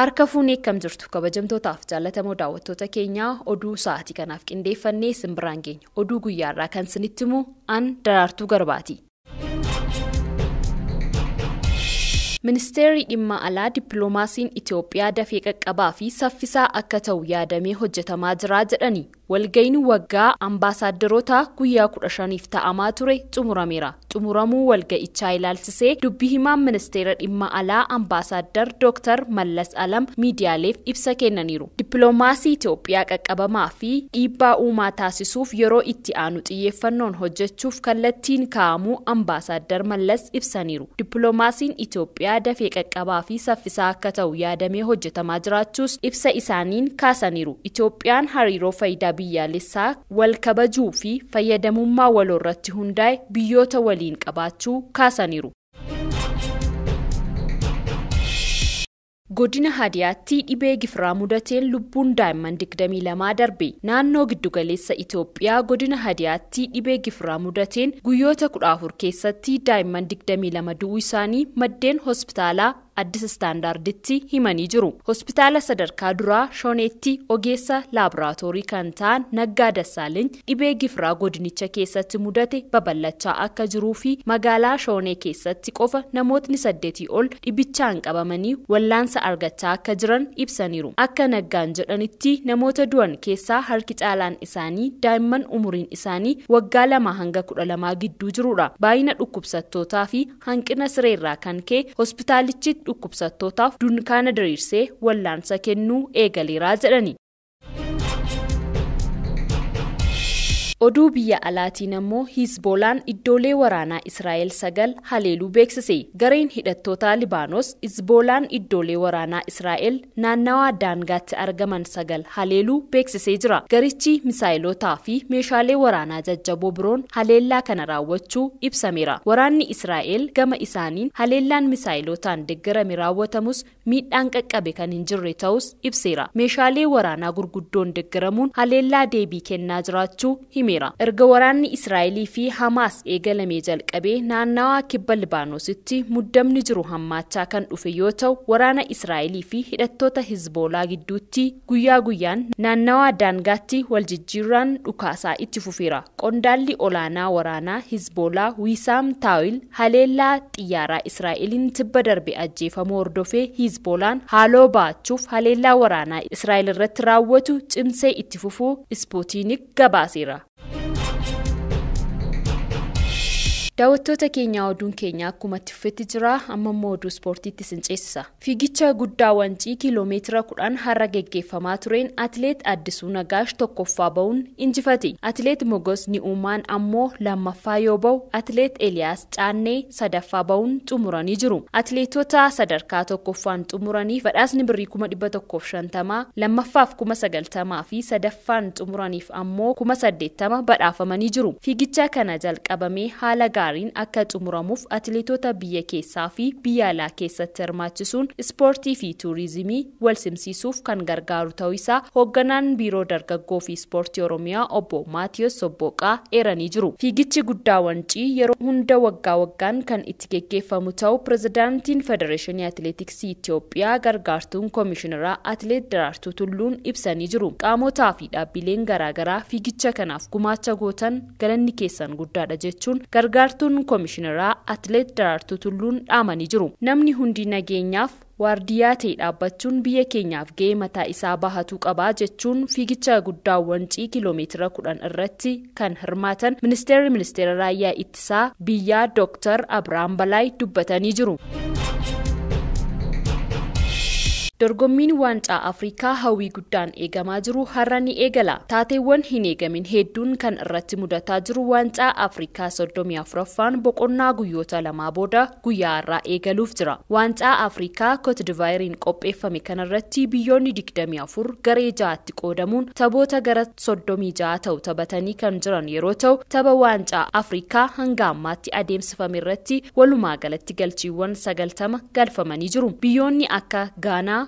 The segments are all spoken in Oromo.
harka fuunee kam jirtu kabajamtootaaf jaallatamoo daawwattoota keenyaa oduu sa'aatii kanaaf qindeeffannee simbiraan oduu guyyaarraa kan sinitti himu an daraartuu garbaati. ministeerri dhimma alaa dippiloomaasiin itiyoophiyaa dafee qaqqabaa fi saffisaa akka ta'u yaadamee hojjetamaa jira jedhani walga'iin waggaa ambaasaadarootaa guyyaa kudha shaniif ta'amaa ture xumurameera xumuramuu walga'ichaa ilaalchisee dubbii himaan ministeera dhimma alaa ambaasaadar dooktar mallas alam miidiyaaleef ibsa kennaniiru diploomaasii itiyoophiyaa qaqqabamaa fi dhiibbaa uumaa taasisuuf yeroo itti aanu xiyyeeffannoon hojjechuuf kallattiin kaa'amuu ambaasaadar mallas ibsaniiru diploomaasiin itiyoophiyaa dafee qaqqabaa fi saffisaa akka ta'u yaadamee hojjetamaa jiraachuus ibsa isaaniin kaasaniiru itiyoophiyaan hariiroo faayidaa. biyyaalessaa wal kabajuu fi fayyadamummaa walirratti hundaa'e biyyoota waliin qabaachuu kaasaniiru. godina hadiyaatti dhibee gifiraa mudateen lubbuun daa'imman 22 darbe naannoo giddugaleessa itiyoophiyaa godina hadiyaatti dhibee gifiraa mudateen guyyoota 14 keessatti daa'imman 22 du'uu isaanii maddeen hospitaalaa addis istaandaarditti himanii jiru. Hospitaala sadarkaa duraa Shooneetti ogeessa laaboraatoorii kan ta'an Naggaa Dassaaleeny dhibee gifiraa godinicha keessatti mudate babal'achaa akka jiruu fi magaalaa Shoonee keessatti qofa namootni saddeetii ol dhibichaan qabamanii wallaansa argachaa akka jiran ibsaniiru. Akka Naggaan jedhanitti namoota du'an keessaa harki caalaan isaanii daa'imman umuriin isaanii waggaa lama hanga kudha lamaa gidduu jirudha. Baay'ina dhukkubsattootaa fi hanqina sireerraa kan ka'e dhukkubsattootaaf dunkaana diriirsee wal'aansa kennuu eegaleeraa jedhani. oduu biyya alaatiin ammoo hizboolaan iddoolee waraanaa israa'el sagal haleeluu beeksise gareen hidhattoota libaanos hizboolaan iddoolee waraanaa israa'el naannawaa daangaatti argaman sagal haleeluu beeksisee jira garichi misaayilotaa fi meeshaalee waraanaa jajjaboo biroon haleellaa kana raawwachuu ibsameera waraanni israa'el gama isaaniin haleellaan misaayilootaan deeggarame raawwatamus miidhaan qaqqabe kan hin jirre ta'us ibseera meeshaalee waraanaa gurguddoon deeggaramuun haleellaa deebii kennaa jiraachuu erga waraanni israa'elii fi hamaas eegalamee jalqabee naannawaa kibba libaanositti muddamni jiru hammaachaa kan dhufe yoo ta'u waraana israa'elii fi hidhattoota hizboolaa gidduutti guyyaa guyyaan naannawaa daangaatti waljijjiirraan dhukaasaa itti fufeera qondaalli olaanaa waraanaa hizboolaa wiisaam taawil haleellaa xiyyaaraa israa'eliin tibba darbe ajjeefamuu hordofee hizboolaan haaloo ba'achuuf haleellaa waraanaa israa'el irratti raawwatu cimsee itti fufuu ispootiniik gabaaseera. daawwattoota keenyaa oduun keenya akkuma itti jira amma oduu ispoortiitti sinceessisa fiigicha guddaa wancii meetira kudhan har'a geggeeffamaa tureen atileet addisuu nagaash tokkoffaa ba'uun injifate atileet mogos ni uumaan ammoo lammaffaa yoo ba'u atileet eliyaas caannee sadaffaa bahuun xumuranii jiru atileetota sadarkaa tokkoffaan xumuranii badhaasni birrii kuma lammaffaaf fi sadaffaan xumuraniif ammoo 80 badhaafamanii jiru fiigichaa kana jalqabame haala akka xumuramuuf atileetota biyya keessaa fi biyya alaa keessatti hirmaachisuun ispoortii fi tuurizimii wal simsiisuuf kan gargaaru ta'uu isaa hoogganaan biiroo dargaggoo fi ispoortii oromiyaa obbo maatiyoos sobboqaa eeranii jiru. fiigichi guddaa wancii yeroo hunda waggaa waggaan kan itti geggeeffamu ta'u pirezidaantiin federeeshinii atileetiksii itiyoophiyaa gargaartuun koomishinaraa atileet Daraartuu Tulluun ibsanii jiru. Qaamotaa fi dhaabbileen garaagaraa fiigicha kanaaf gumaacha gootan galanni keessan guddaadha jechuun Sartuun Atileet Daraartuu Tulluun dhaamanii jiru. Namni hundi nageenyaaf waardiyyaa ta'e dhaabbachuun biyya keenyaaf ga'ee mataa isaa bahatuu qabaa jechuun fiigicha guddaa wancii kiloomeetira kudhan irratti kan hirmaatan ministeerri ministeera raayyaa ittisaa biyyaa Dooktar abraham Balaay dubbatanii jiru. dorgommiin waancaa afriikaa hawwii guddaan eegamaa jiru har'a ni eegala taateewwan hin eegamin hedduun kan irratti mudataa jiru waancaa afriikaa 34ffaan boqonnaa guyyoota lamaa booda guyyaa irraa eegaluuf jira waancaa afriikaa kootdivaayiriin qopheeffame kanarratti biyyoonni 24 garee ja'aatti qoodamuun taphoota gara 36 ta'u taphatanii kan jiran yeroo ta'u tapha waancaa afriikaa hanga ammaatti adeemsifame irratti walumaa galatti galchiiwwan 90 galfamanii jiru biyyoonni akka gaanaa.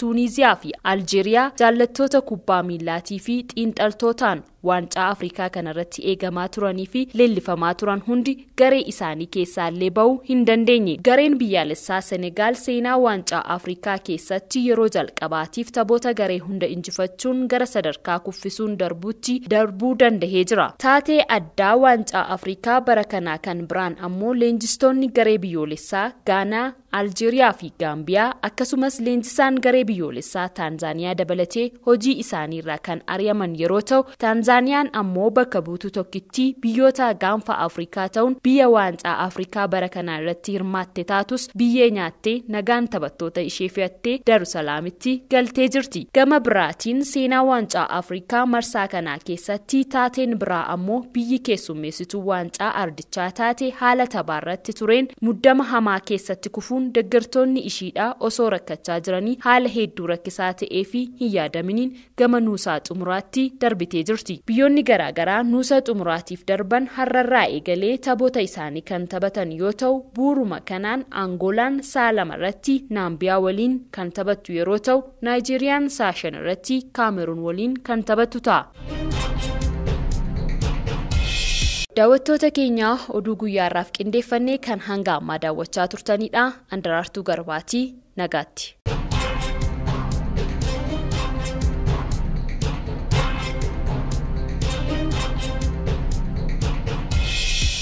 Tuuniziyaa fi Aljeeriyaa jaallattoota kubbaa miillaatii fi xiinxaltootaan waancaa Afrikaa kanarratti eegamaa turanii fi leellifamaa turan hundi garee isaanii keessaallee bahuu hin dandeenye. Gareen biyyaalessaa Senegaal seenaa waancaa Afrikaa keessatti yeroo jalqabaatiif taphoota garee hunda injifachuun gara sadarkaa kuffisuun darbuutti darbuu danda'ee jira. Taatee addaa waancaa Afrikaa bara kanaa kan biraan ammoo leenjistoonni garee biyyoolessaa Gaanaa, Aljeeriyaa fi Gaambiyaa akkasumas leenjisaan garee biyyoolessaa taanzaaniyaa dabalatee hojii isaaniirraa kan ari'aman yeroo ta'u taanzaaniyaan ammoo bakka buutu tokkittii biyyoota gaanfa afrikaa ta'uun biyya waancaa afrikaa bara kanaa irratti hirmaatte taatus biyyee nyaattee nagaan taphattoota ishee fe'attee darusalaamitti galtee jirti gama biraatiin seenaa waancaa afrikaa marsaa kanaa keessatti taateen biraa ammoo biyyi keessummeessituu waancaa ardichaa taate haala tabaarratti tureen muddama hamaa keessatti kufuun deeggartoonni ishiidhaa osoo rakkachaa jiranii haala hedduu rakkisaa ta'ee fi hin yaadaminiin gama nuusaa xumuraatti darbitee jirti biyyoonni garaagaraa nuusaa xumuraatiif darban har'arraa eegalee taphoota isaanii kan taphatan yoo ta'u buuruma kanaan aangolaan sa'a lama irratti naambiyaa waliin kan taphattu yeroo ta'u naayijeeriyaan sa'a shan irratti kaameruun waliin kan taphattu ta'a. daawwattoota keenya oduu guyyaarraaf qindeeffanne qindeeffannee kan hanga ammaa daawwachaa turtanidha andaraartu garbaatii nagaatti.